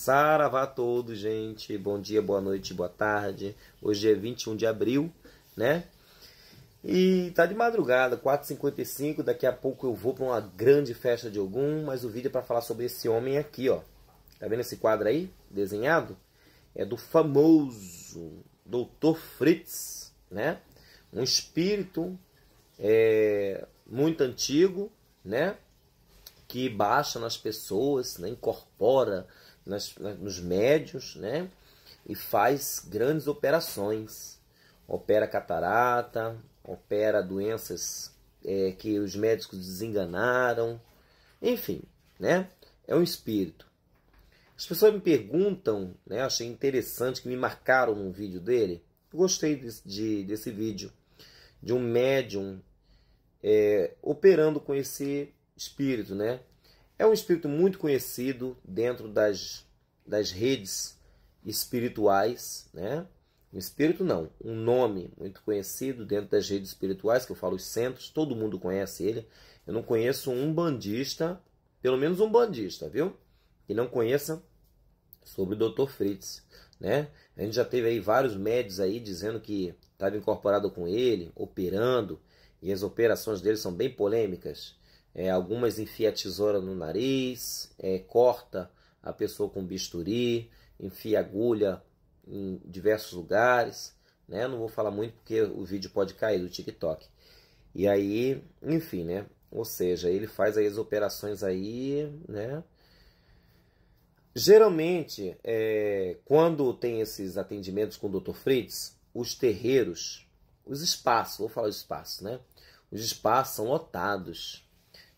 Saravá a todos, gente. Bom dia, boa noite, boa tarde. Hoje é 21 de abril, né? E tá de madrugada, 4h55. Daqui a pouco eu vou para uma grande festa de algum. Mas o vídeo é para falar sobre esse homem aqui, ó. Tá vendo esse quadro aí? Desenhado? É do famoso Dr. Fritz, né? Um espírito é, muito antigo, né? Que baixa nas pessoas, né? incorpora nas, nos médios, né? E faz grandes operações. Opera catarata, opera doenças é, que os médicos desenganaram, enfim, né? É um espírito. As pessoas me perguntam, né? Achei interessante que me marcaram num vídeo dele. Gostei desse, de, desse vídeo de um médium é, operando com esse espírito, né? É um espírito muito conhecido dentro das, das redes espirituais, né? Um espírito não, um nome muito conhecido dentro das redes espirituais, que eu falo os centros, todo mundo conhece ele. Eu não conheço um bandista, pelo menos um bandista, viu? Que não conheça sobre o Dr. Fritz, né? A gente já teve aí vários médios aí dizendo que estava incorporado com ele, operando, e as operações dele são bem polêmicas. É, algumas enfia a tesoura no nariz, é, corta a pessoa com bisturi, enfia agulha em diversos lugares. Né? Não vou falar muito porque o vídeo pode cair do TikTok. E aí, enfim, né? Ou seja, ele faz aí as operações aí, né? Geralmente, é, quando tem esses atendimentos com o Dr. Fritz, os terreiros, os espaços, vou falar os espaços, né? Os espaços são lotados.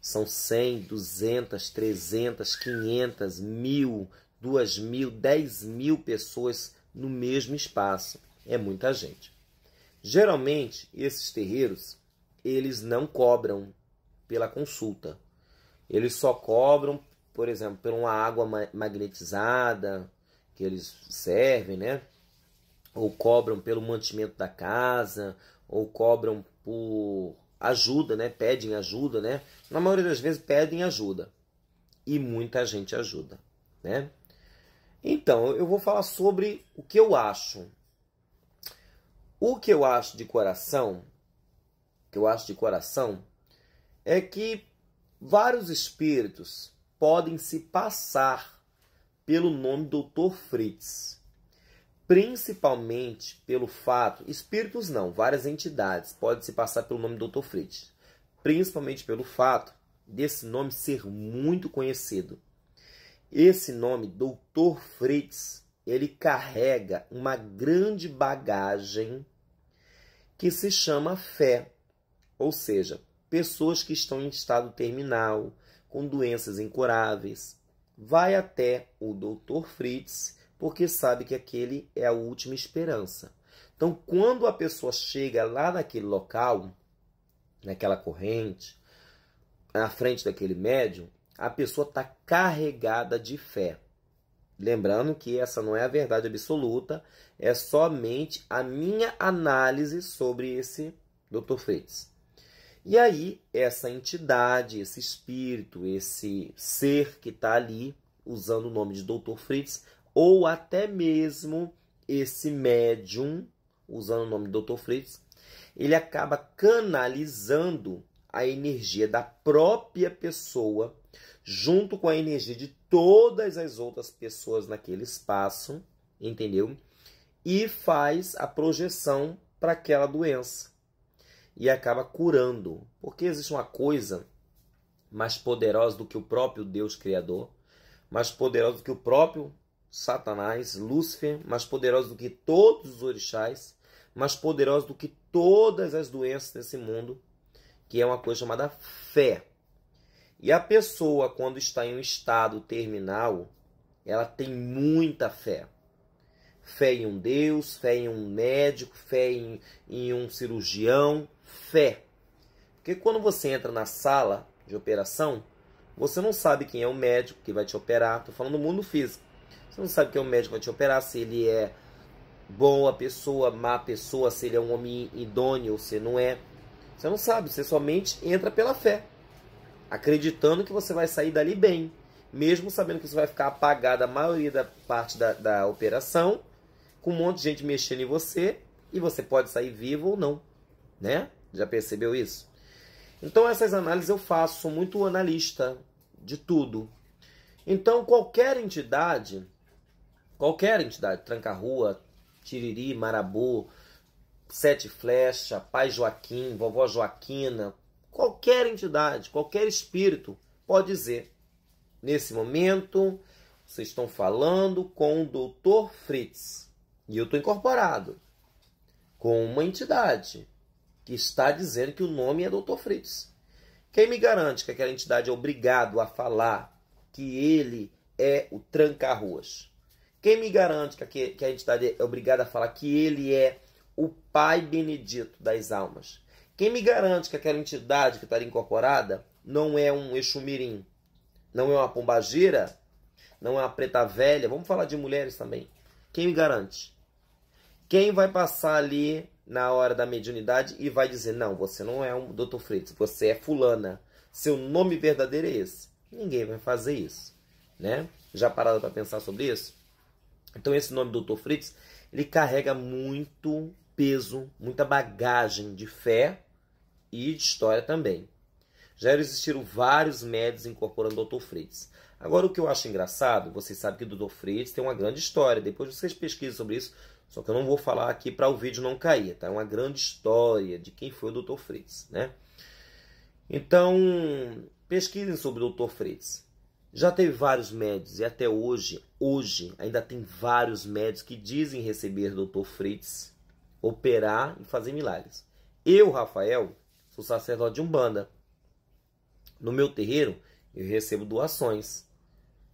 São 100, 200, 300, 500, 1000, 2 mil, 10 mil pessoas no mesmo espaço. É muita gente. Geralmente, esses terreiros, eles não cobram pela consulta. Eles só cobram, por exemplo, por uma água magnetizada que eles servem, né? Ou cobram pelo mantimento da casa, ou cobram por ajuda, né? Pedem ajuda, né? Na maioria das vezes pedem ajuda. E muita gente ajuda, né? Então, eu vou falar sobre o que eu acho. O que eu acho de coração, que eu acho de coração, é que vários espíritos podem se passar pelo nome Dr. Fritz principalmente pelo fato, espíritos não, várias entidades, pode se passar pelo nome Dr. Fritz, principalmente pelo fato desse nome ser muito conhecido. Esse nome, Dr. Fritz, ele carrega uma grande bagagem que se chama fé, ou seja, pessoas que estão em estado terminal, com doenças incuráveis, vai até o Dr. Fritz porque sabe que aquele é a última esperança. Então, quando a pessoa chega lá naquele local, naquela corrente, na frente daquele médium, a pessoa está carregada de fé. Lembrando que essa não é a verdade absoluta, é somente a minha análise sobre esse Dr. Freitas. E aí, essa entidade, esse espírito, esse ser que está ali, usando o nome de Dr. Fritz, ou até mesmo esse médium, usando o nome do Dr. Fritz, ele acaba canalizando a energia da própria pessoa junto com a energia de todas as outras pessoas naquele espaço, entendeu? E faz a projeção para aquela doença e acaba curando, porque existe uma coisa mais poderosa do que o próprio Deus Criador, mais poderosa do que o próprio Satanás, Lúcifer, mais poderoso do que todos os orixás, mais poderoso do que todas as doenças desse mundo, que é uma coisa chamada fé. E a pessoa, quando está em um estado terminal, ela tem muita fé. Fé em um Deus, fé em um médico, fé em, em um cirurgião, fé. Porque quando você entra na sala de operação, você não sabe quem é o médico que vai te operar. Estou falando do mundo físico. Você não sabe que é o médico vai te operar, se ele é boa pessoa, má pessoa, se ele é um homem idôneo ou se não é. Você não sabe, você somente entra pela fé, acreditando que você vai sair dali bem, mesmo sabendo que você vai ficar apagado a maioria da parte da, da operação, com um monte de gente mexendo em você, e você pode sair vivo ou não, né? Já percebeu isso? Então essas análises eu faço, sou muito analista de tudo. Então qualquer entidade Qualquer entidade, Tranca-Rua, Tiriri, Marabu, Sete Flecha, Pai Joaquim, Vovó Joaquina, qualquer entidade, qualquer espírito pode dizer: nesse momento, vocês estão falando com o Dr. Fritz e eu estou incorporado com uma entidade que está dizendo que o nome é Dr. Fritz. Quem me garante que aquela entidade é obrigado a falar que ele é o tranca-ruas? Quem me garante que, que a entidade tá é obrigada a falar que ele é o Pai Benedito das almas? Quem me garante que aquela entidade que está ali incorporada não é um Exumirim, não é uma pombagira, não é uma preta velha? Vamos falar de mulheres também. Quem me garante? Quem vai passar ali na hora da mediunidade e vai dizer: Não, você não é um Dr. Fritz, você é Fulana. Seu nome verdadeiro é esse. Ninguém vai fazer isso. Né? Já parado para pensar sobre isso? Então esse nome Dr. Fritz, ele carrega muito peso, muita bagagem de fé e de história também. Já existiram vários médios incorporando Dr. Fritz. Agora, o que eu acho engraçado, vocês sabem que o Dr. Fritz tem uma grande história. Depois vocês pesquisem sobre isso, só que eu não vou falar aqui para o vídeo não cair, tá? É uma grande história de quem foi o Dr. Fritz, né? Então, pesquisem sobre o Dr. Fritz. Já teve vários médios e até hoje, hoje ainda tem vários médios que dizem receber Dr. Fritz, operar e fazer milagres. Eu, Rafael, sou sacerdote de Umbanda. No meu terreiro, eu recebo doações.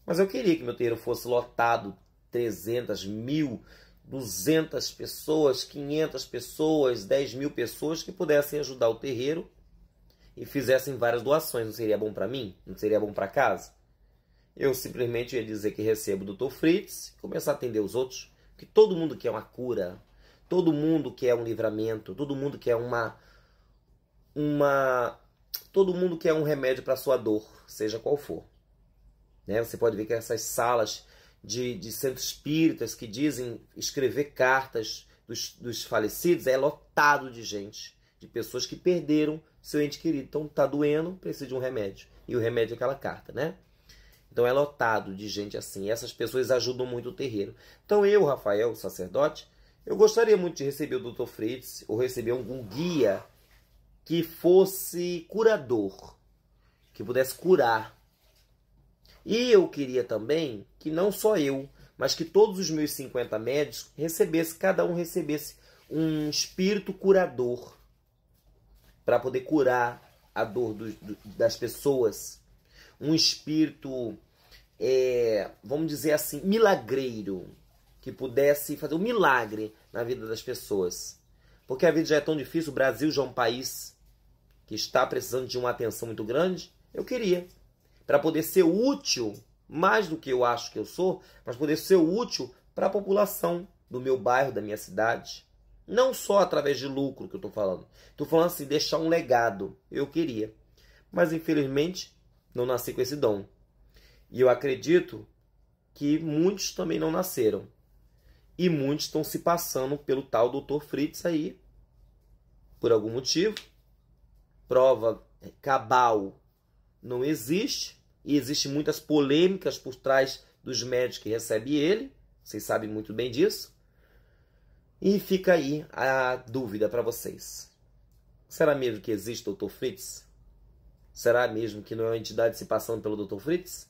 Mas eu queria que meu terreiro fosse lotado 300, mil, 200 pessoas, 500 pessoas, 10 mil pessoas que pudessem ajudar o terreiro e fizessem várias doações. Não seria bom para mim? Não seria bom para casa? eu simplesmente ia dizer que recebo o Dr. Fritz, começar a atender os outros, que todo mundo quer uma cura, todo mundo quer um livramento, todo mundo quer uma uma todo mundo quer um remédio para sua dor, seja qual for. Né? Você pode ver que essas salas de, de centros espíritas que dizem escrever cartas dos, dos falecidos é lotado de gente, de pessoas que perderam seu ente querido. Então tá doendo, precisa de um remédio. E o remédio é aquela carta, né? Então é lotado de gente assim. E essas pessoas ajudam muito o terreiro. Então eu, Rafael, sacerdote, eu gostaria muito de receber o Dr. Fritz ou receber algum guia que fosse curador, que pudesse curar. E eu queria também que não só eu, mas que todos os meus 50 médicos recebesse, cada um recebesse um espírito curador para poder curar a dor do, do, das pessoas, um espírito é, vamos dizer assim, milagreiro, que pudesse fazer um milagre na vida das pessoas. Porque a vida já é tão difícil, o Brasil já é um país que está precisando de uma atenção muito grande. Eu queria, para poder ser útil, mais do que eu acho que eu sou, mas poder ser útil para a população do meu bairro, da minha cidade. Não só através de lucro que eu estou falando. Estou falando assim, deixar um legado. Eu queria. Mas infelizmente, não nasci com esse dom. E eu acredito que muitos também não nasceram. E muitos estão se passando pelo tal doutor Fritz aí, por algum motivo. Prova é, cabal não existe. E existem muitas polêmicas por trás dos médicos que recebem ele. Vocês sabem muito bem disso. E fica aí a dúvida para vocês. Será mesmo que existe doutor Fritz? Será mesmo que não é uma entidade se passando pelo doutor Fritz?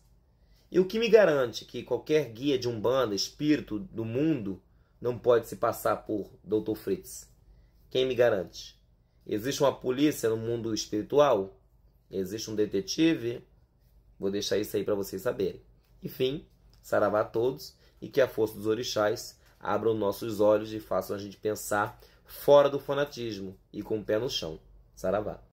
E o que me garante que qualquer guia de umbanda, espírito do mundo, não pode se passar por Dr. Fritz? Quem me garante? Existe uma polícia no mundo espiritual? Existe um detetive? Vou deixar isso aí para vocês saberem. Enfim, saravá a todos e que a força dos orixás abra os nossos olhos e façam a gente pensar fora do fanatismo e com o pé no chão. Saravá.